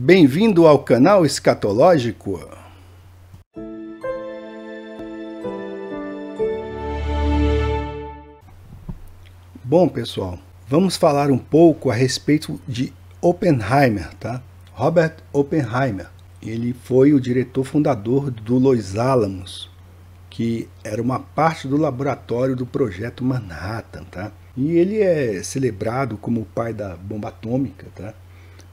Bem-vindo ao canal Escatológico. Bom, pessoal, vamos falar um pouco a respeito de Oppenheimer, tá? Robert Oppenheimer. Ele foi o diretor fundador do Los Alamos, que era uma parte do laboratório do projeto Manhattan, tá? E ele é celebrado como o pai da bomba atômica, tá?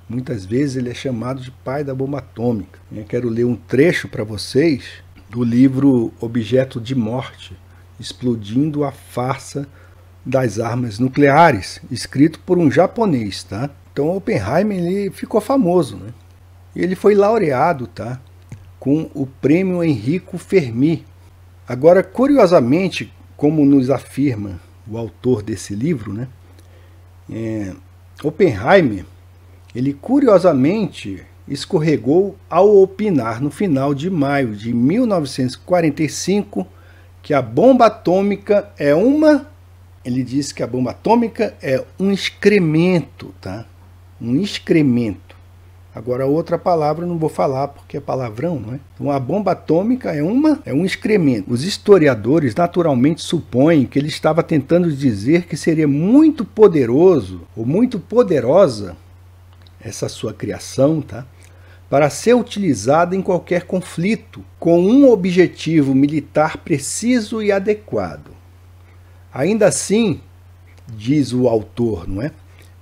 Muitas vezes ele é chamado de pai da bomba atômica. Eu quero ler um trecho para vocês do livro Objeto de Morte, Explodindo a Farsa das Armas Nucleares, escrito por um japonês, tá? Então Oppenheimer ele ficou famoso, né? E ele foi laureado, tá? Com o prêmio Enrico Fermi. Agora, curiosamente, como nos afirma o autor desse livro, né? É, Oppenheimer ele curiosamente escorregou ao opinar no final de maio de 1945 que a bomba atômica é uma. Ele disse que a bomba atômica é um excremento, tá? Um excremento. Agora outra palavra não vou falar porque é palavrão, não é? Então a bomba atômica é uma é um excremento. Os historiadores naturalmente supõem que ele estava tentando dizer que seria muito poderoso ou muito poderosa essa sua criação, tá? Para ser utilizada em qualquer conflito, com um objetivo militar preciso e adequado. Ainda assim, diz o autor, não é?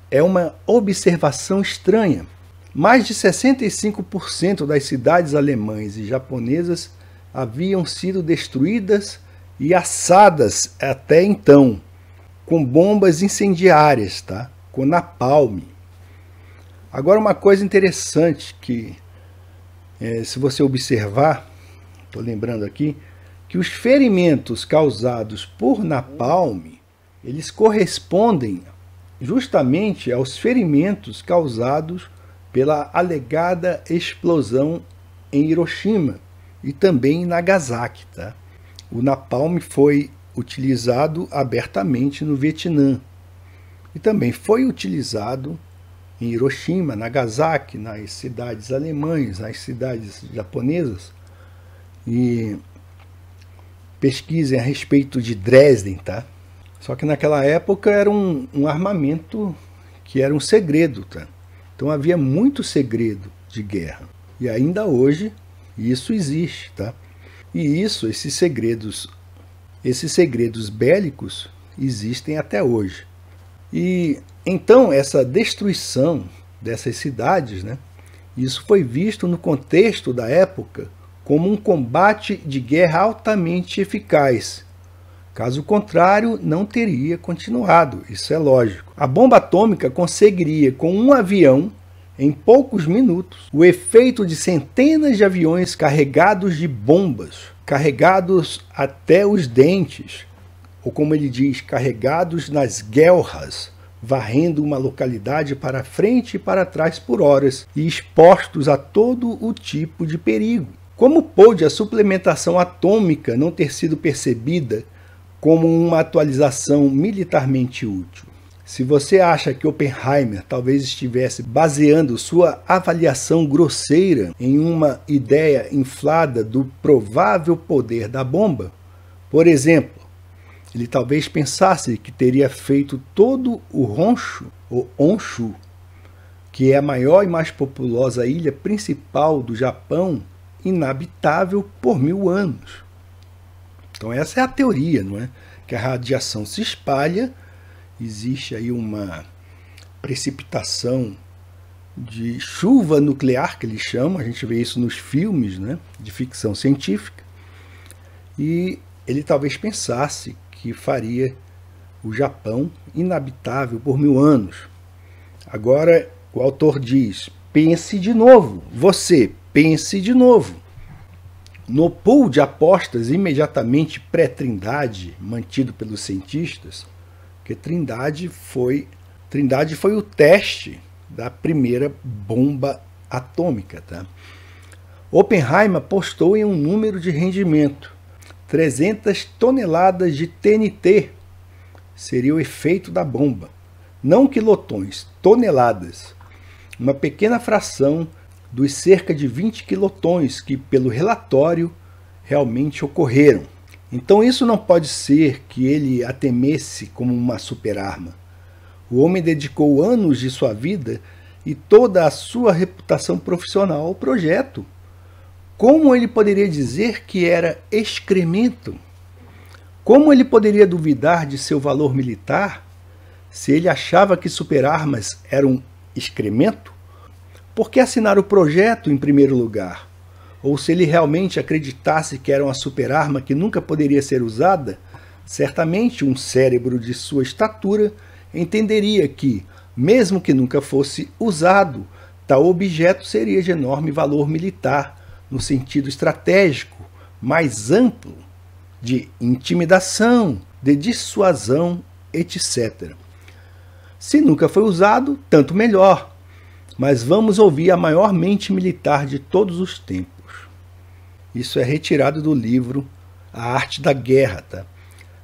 É uma observação estranha. Mais de 65% das cidades alemãs e japonesas haviam sido destruídas e assadas até então, com bombas incendiárias, tá? com napalm. Agora, uma coisa interessante que, é, se você observar, estou lembrando aqui, que os ferimentos causados por napalm, eles correspondem justamente aos ferimentos causados pela alegada explosão em Hiroshima e também em Nagasaki. Tá? O napalm foi utilizado abertamente no Vietnã e também foi utilizado em Hiroshima, Nagasaki, nas cidades alemães, nas cidades japonesas. E pesquisem a respeito de Dresden, tá? Só que naquela época era um, um armamento que era um segredo, tá? Então havia muito segredo de guerra. E ainda hoje isso existe, tá? E isso, esses segredos, esses segredos bélicos existem até hoje. E então, essa destruição dessas cidades, né, isso foi visto no contexto da época como um combate de guerra altamente eficaz. Caso contrário, não teria continuado, isso é lógico. A bomba atômica conseguiria, com um avião, em poucos minutos, o efeito de centenas de aviões carregados de bombas, carregados até os dentes, ou como ele diz, carregados nas guerras, varrendo uma localidade para frente e para trás por horas e expostos a todo o tipo de perigo. Como pôde a suplementação atômica não ter sido percebida como uma atualização militarmente útil? Se você acha que Oppenheimer talvez estivesse baseando sua avaliação grosseira em uma ideia inflada do provável poder da bomba, por exemplo, ele talvez pensasse que teria feito todo o Roncho, ou Honshu, que é a maior e mais populosa ilha principal do Japão, inabitável por mil anos. Então essa é a teoria, não é? Que a radiação se espalha, existe aí uma precipitação de chuva nuclear que eles chamam, a gente vê isso nos filmes, né, de ficção científica. E ele talvez pensasse que faria o Japão inabitável por mil anos. Agora o autor diz: pense de novo, você pense de novo. No pool de apostas imediatamente pré-Trindade, mantido pelos cientistas, que Trindade foi Trindade foi o teste da primeira bomba atômica, tá? Oppenheimer apostou em um número de rendimento 300 toneladas de TNT seria o efeito da bomba. Não quilotões, toneladas. Uma pequena fração dos cerca de 20 quilotões que, pelo relatório, realmente ocorreram. Então, isso não pode ser que ele a temesse como uma superarma. O homem dedicou anos de sua vida e toda a sua reputação profissional ao projeto. Como ele poderia dizer que era excremento? Como ele poderia duvidar de seu valor militar se ele achava que superarmas era um excremento? Por que assinar o projeto em primeiro lugar? Ou se ele realmente acreditasse que era uma superarma que nunca poderia ser usada, certamente um cérebro de sua estatura entenderia que, mesmo que nunca fosse usado, tal objeto seria de enorme valor militar no sentido estratégico mais amplo de intimidação, de dissuasão, etc. Se nunca foi usado, tanto melhor, mas vamos ouvir a maior mente militar de todos os tempos. Isso é retirado do livro A Arte da Guerra. Tá?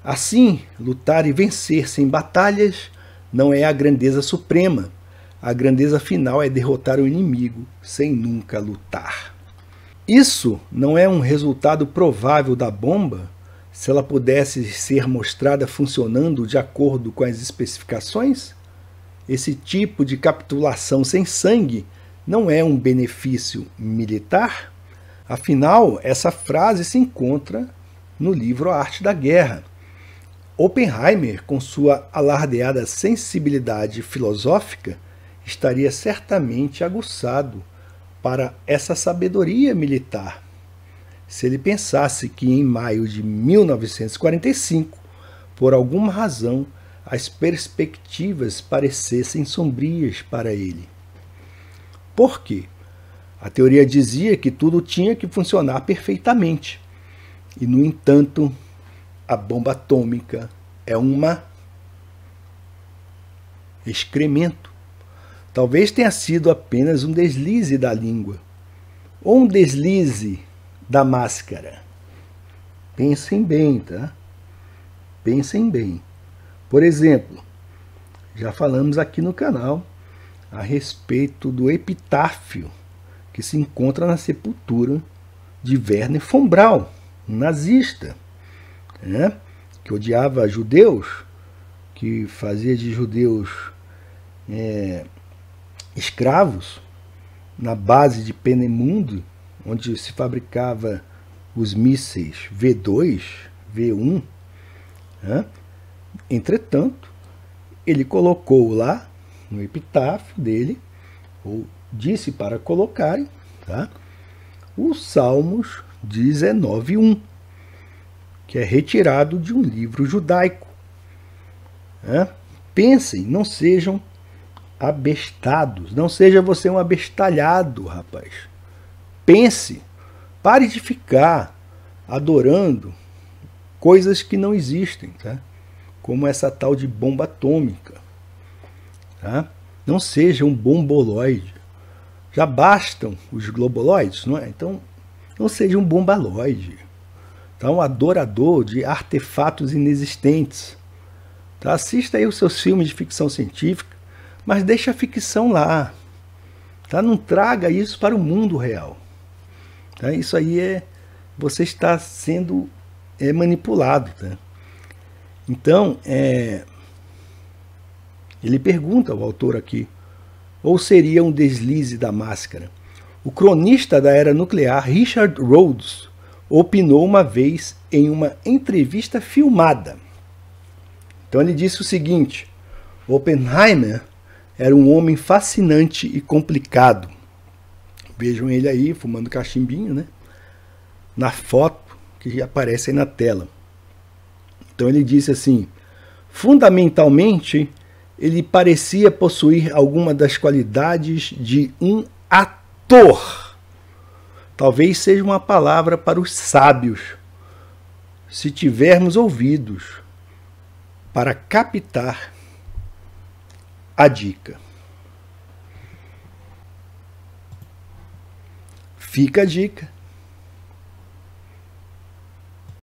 Assim, lutar e vencer sem batalhas não é a grandeza suprema. A grandeza final é derrotar o inimigo sem nunca lutar. Isso não é um resultado provável da bomba se ela pudesse ser mostrada funcionando de acordo com as especificações? Esse tipo de capitulação sem sangue não é um benefício militar? Afinal, essa frase se encontra no livro A Arte da Guerra. Oppenheimer, com sua alardeada sensibilidade filosófica, estaria certamente aguçado para essa sabedoria militar. Se ele pensasse que em maio de 1945, por alguma razão, as perspectivas parecessem sombrias para ele. Por quê? A teoria dizia que tudo tinha que funcionar perfeitamente. E, no entanto, a bomba atômica é uma excremento Talvez tenha sido apenas um deslize da língua, ou um deslize da máscara. Pensem bem, tá? Pensem bem. Por exemplo, já falamos aqui no canal a respeito do epitáfio que se encontra na sepultura de Werner von Braun, um nazista, né? que odiava judeus, que fazia de judeus é, escravos na base de Penemundo, onde se fabricava os mísseis V2, V1. Né? Entretanto, ele colocou lá no epitáfio dele, ou disse para colocarem, tá? Salmos Salmos 19.1, que é retirado de um livro judaico. Né? Pensem, não sejam abestados. Não seja você um abestalhado, rapaz. Pense, pare de ficar adorando coisas que não existem, tá? Como essa tal de bomba atômica, tá? Não seja um bomboloide. Já bastam os globoloides, não é? Então, não seja um bombaloide. Tá? Um adorador de artefatos inexistentes. Tá? Assista aí os seus filmes de ficção científica mas deixa a ficção lá. Tá? Não traga isso para o mundo real. Tá? Isso aí é. Você está sendo é, manipulado. Tá? Então, é, ele pergunta ao autor aqui: ou seria um deslize da máscara? O cronista da era nuclear Richard Rhodes opinou uma vez em uma entrevista filmada. Então ele disse o seguinte: Oppenheimer era um homem fascinante e complicado. Vejam ele aí, fumando cachimbinho, né? Na foto que aparece aí na tela. Então ele disse assim: fundamentalmente, ele parecia possuir alguma das qualidades de um ator. Talvez seja uma palavra para os sábios, se tivermos ouvidos para captar a dica. Fica a dica.